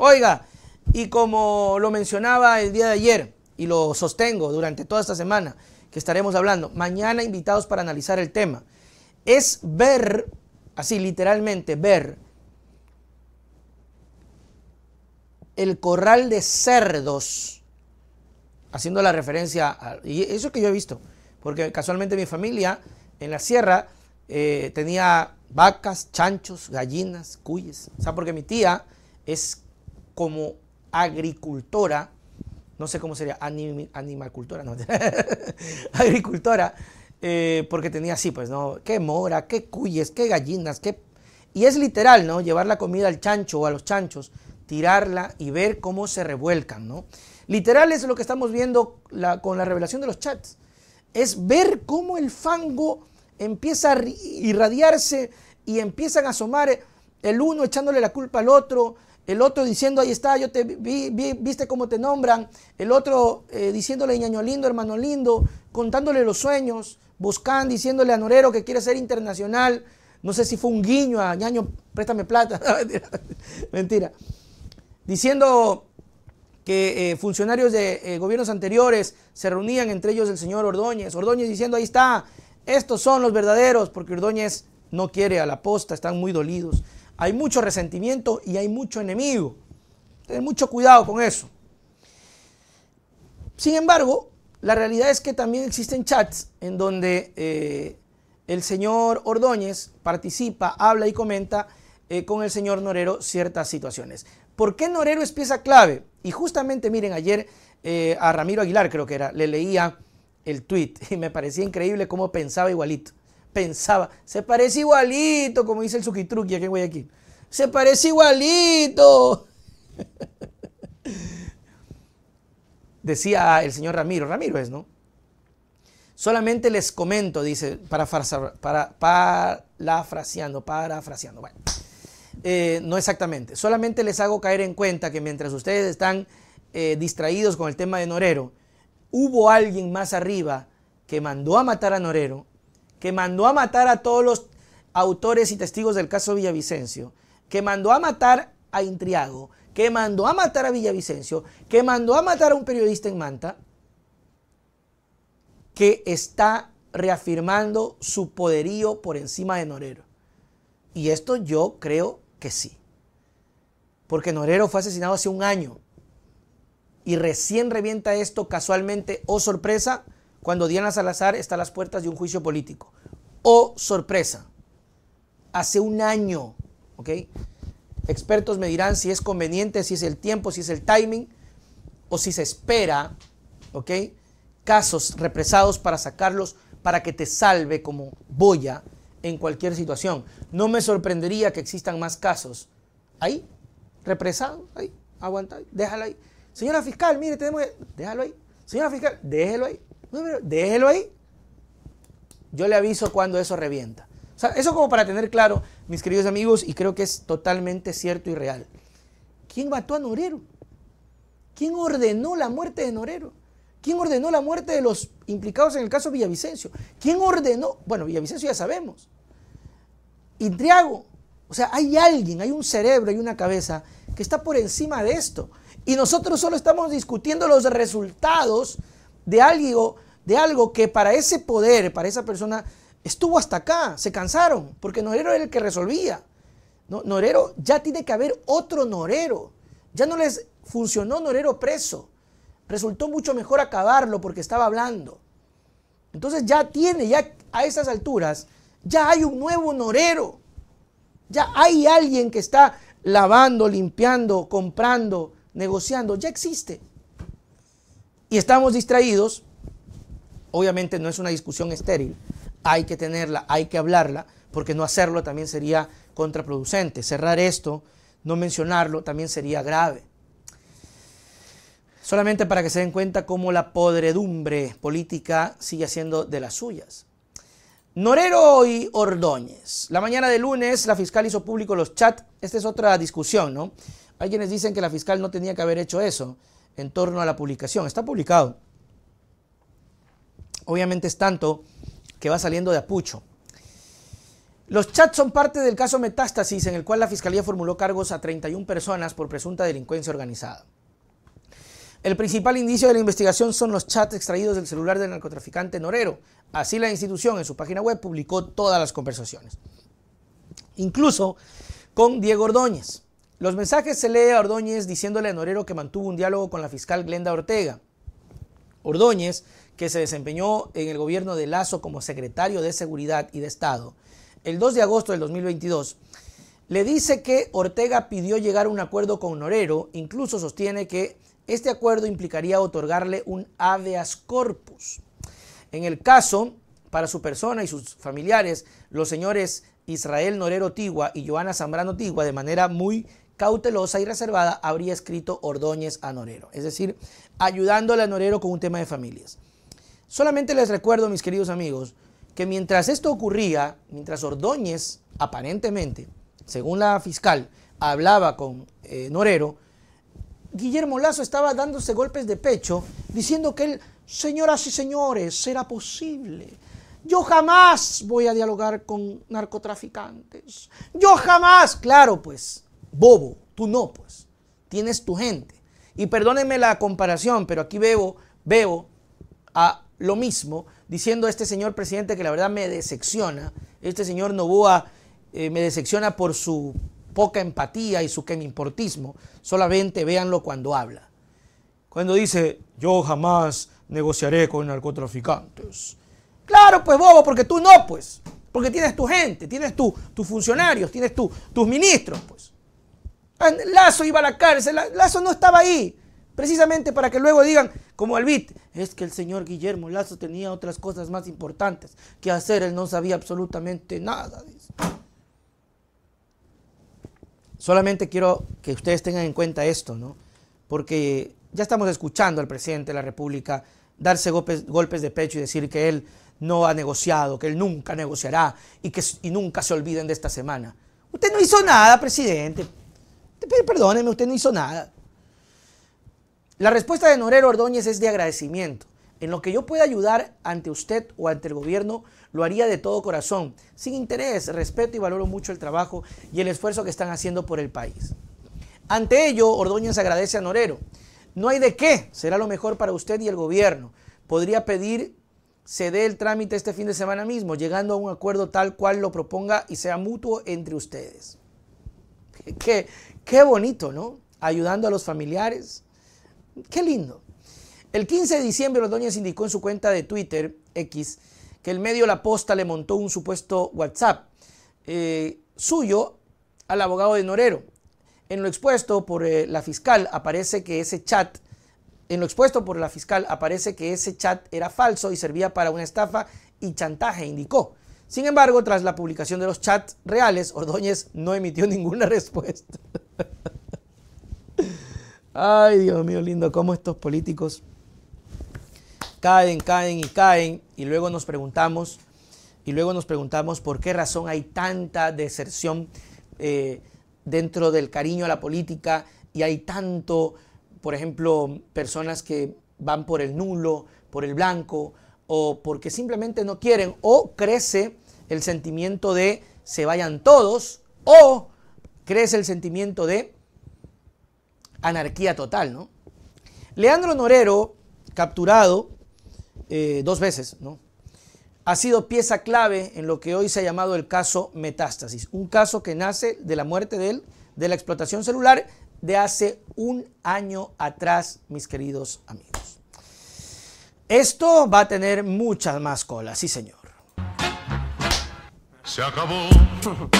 Oiga, y como lo mencionaba el día de ayer y lo sostengo durante toda esta semana que estaremos hablando, mañana invitados para analizar el tema, es ver, así literalmente, ver el corral de cerdos, haciendo la referencia, a, y eso es que yo he visto, porque casualmente mi familia en la sierra eh, tenía vacas, chanchos, gallinas, cuyes, o sea, porque mi tía es como agricultora, no sé cómo sería, animacultora, no, agricultora, eh, porque tenía así, pues, ¿no? Qué mora, qué cuyes, qué gallinas, qué... Y es literal, ¿no? Llevar la comida al chancho o a los chanchos, tirarla y ver cómo se revuelcan, ¿no? Literal es lo que estamos viendo con la revelación de los chats. Es ver cómo el fango empieza a irradiarse y empiezan a asomar el uno echándole la culpa al otro, el otro diciendo, ahí está, yo te vi, viste cómo te nombran, el otro eh, diciéndole ñaño lindo, hermano lindo, contándole los sueños, buscando, diciéndole a Norero que quiere ser internacional, no sé si fue un guiño a ñaño, préstame plata, mentira, diciendo que eh, funcionarios de eh, gobiernos anteriores se reunían, entre ellos el señor Ordóñez, Ordóñez diciendo, ahí está, estos son los verdaderos, porque Ordóñez no quiere a la posta, están muy dolidos hay mucho resentimiento y hay mucho enemigo. Tener mucho cuidado con eso. Sin embargo, la realidad es que también existen chats en donde eh, el señor Ordóñez participa, habla y comenta eh, con el señor Norero ciertas situaciones. ¿Por qué Norero es pieza clave? Y justamente, miren, ayer eh, a Ramiro Aguilar, creo que era, le leía el tweet y me parecía increíble cómo pensaba igualito pensaba, se parece igualito, como dice el suquitruquia, aquí voy aquí. Se parece igualito. Decía el señor Ramiro, Ramiro es, ¿no? Solamente les comento, dice, para, para, parafraseando, parafraseando, bueno. Eh, no exactamente. Solamente les hago caer en cuenta que mientras ustedes están eh, distraídos con el tema de Norero, hubo alguien más arriba que mandó a matar a Norero que mandó a matar a todos los autores y testigos del caso Villavicencio, que mandó a matar a Intriago, que mandó a matar a Villavicencio, que mandó a matar a un periodista en Manta, que está reafirmando su poderío por encima de Norero. Y esto yo creo que sí. Porque Norero fue asesinado hace un año. Y recién revienta esto casualmente, o oh sorpresa, cuando Diana Salazar está a las puertas de un juicio político. Oh, sorpresa. Hace un año, ¿ok? Expertos me dirán si es conveniente, si es el tiempo, si es el timing, o si se espera, ¿ok? Casos represados para sacarlos, para que te salve como boya en cualquier situación. No me sorprendería que existan más casos. Ahí, represado, ahí, aguanta, déjalo ahí. Señora fiscal, mire, tenemos... Déjalo ahí. Señora fiscal, déjelo ahí déjelo ahí. Yo le aviso cuando eso revienta. O sea, eso como para tener claro, mis queridos amigos, y creo que es totalmente cierto y real. ¿Quién mató a Norero? ¿Quién ordenó la muerte de Norero? ¿Quién ordenó la muerte de los implicados en el caso Villavicencio? ¿Quién ordenó? Bueno, Villavicencio ya sabemos. Intriago. O sea, hay alguien, hay un cerebro, hay una cabeza que está por encima de esto. Y nosotros solo estamos discutiendo los resultados de algo, de algo que para ese poder, para esa persona, estuvo hasta acá. Se cansaron, porque Norero era el que resolvía. ¿no? Norero, ya tiene que haber otro Norero. Ya no les funcionó Norero preso. Resultó mucho mejor acabarlo porque estaba hablando. Entonces ya tiene, ya a esas alturas, ya hay un nuevo Norero. Ya hay alguien que está lavando, limpiando, comprando, negociando. Ya existe y estamos distraídos, obviamente no es una discusión estéril, hay que tenerla, hay que hablarla, porque no hacerlo también sería contraproducente. Cerrar esto, no mencionarlo, también sería grave. Solamente para que se den cuenta cómo la podredumbre política sigue siendo de las suyas. Norero y Ordóñez. La mañana de lunes la fiscal hizo público los chats. Esta es otra discusión, ¿no? Hay quienes dicen que la fiscal no tenía que haber hecho eso en torno a la publicación. Está publicado. Obviamente es tanto que va saliendo de apucho. Los chats son parte del caso Metástasis, en el cual la Fiscalía formuló cargos a 31 personas por presunta delincuencia organizada. El principal indicio de la investigación son los chats extraídos del celular del narcotraficante Norero. Así la institución en su página web publicó todas las conversaciones, incluso con Diego Ordóñez. Los mensajes se lee a Ordóñez diciéndole a Norero que mantuvo un diálogo con la fiscal Glenda Ortega. Ordóñez, que se desempeñó en el gobierno de Lazo como secretario de Seguridad y de Estado, el 2 de agosto del 2022, le dice que Ortega pidió llegar a un acuerdo con Norero, incluso sostiene que este acuerdo implicaría otorgarle un habeas corpus. En el caso, para su persona y sus familiares, los señores Israel Norero Tigua y Joana Zambrano Tigua, de manera muy cautelosa y reservada, habría escrito Ordóñez a Norero, es decir, ayudándole a Norero con un tema de familias. Solamente les recuerdo, mis queridos amigos, que mientras esto ocurría, mientras Ordóñez, aparentemente, según la fiscal, hablaba con eh, Norero, Guillermo Lazo estaba dándose golpes de pecho, diciendo que él, señoras y señores, será posible. Yo jamás voy a dialogar con narcotraficantes. Yo jamás, claro, pues, bobo, tú no, pues. Tienes tu gente. Y perdónenme la comparación, pero aquí veo, veo a lo mismo diciendo a este señor presidente que la verdad me decepciona. Este señor Novoa eh, me decepciona por su poca empatía y su importismo. Solamente véanlo cuando habla. Cuando dice, yo jamás negociaré con narcotraficantes. Claro, pues bobo, porque tú no, pues. Porque tienes tu gente, tienes tu, tus funcionarios, tienes tu, tus ministros, pues. Ah, Lazo iba a la cárcel, Lazo no estaba ahí, precisamente para que luego digan, como Albit, es que el señor Guillermo Lazo tenía otras cosas más importantes que hacer, él no sabía absolutamente nada. Solamente quiero que ustedes tengan en cuenta esto, ¿no? Porque ya estamos escuchando al presidente de la República darse golpes, golpes de pecho y decir que él no ha negociado, que él nunca negociará y que y nunca se olviden de esta semana. Usted no hizo nada, presidente. Perdóneme, usted no hizo nada. La respuesta de Norero Ordóñez es de agradecimiento. En lo que yo pueda ayudar ante usted o ante el gobierno, lo haría de todo corazón, sin interés, respeto y valoro mucho el trabajo y el esfuerzo que están haciendo por el país. Ante ello, Ordóñez agradece a Norero. No hay de qué, será lo mejor para usted y el gobierno. Podría pedir se dé el trámite este fin de semana mismo, llegando a un acuerdo tal cual lo proponga y sea mutuo entre ustedes. Qué, Qué bonito, ¿no? Ayudando a los familiares. Qué lindo. El 15 de diciembre, Ordóñez indicó en su cuenta de Twitter X que el medio La Posta le montó un supuesto WhatsApp eh, suyo al abogado de Norero. En lo expuesto por eh, la fiscal aparece que ese chat, en lo expuesto por la fiscal aparece que ese chat era falso y servía para una estafa y chantaje, indicó. Sin embargo, tras la publicación de los chats reales, Ordóñez no emitió ninguna respuesta. Ay, Dios mío lindo, cómo estos políticos caen, caen y caen y luego nos preguntamos y luego nos preguntamos por qué razón hay tanta deserción eh, dentro del cariño a la política y hay tanto, por ejemplo, personas que van por el nulo, por el blanco o porque simplemente no quieren o crece el sentimiento de se vayan todos o crece el sentimiento de anarquía total, ¿no? Leandro Norero, capturado eh, dos veces, ¿no? ha sido pieza clave en lo que hoy se ha llamado el caso metástasis, un caso que nace de la muerte de él, de la explotación celular, de hace un año atrás, mis queridos amigos. Esto va a tener muchas más colas, sí señor. Se acabó.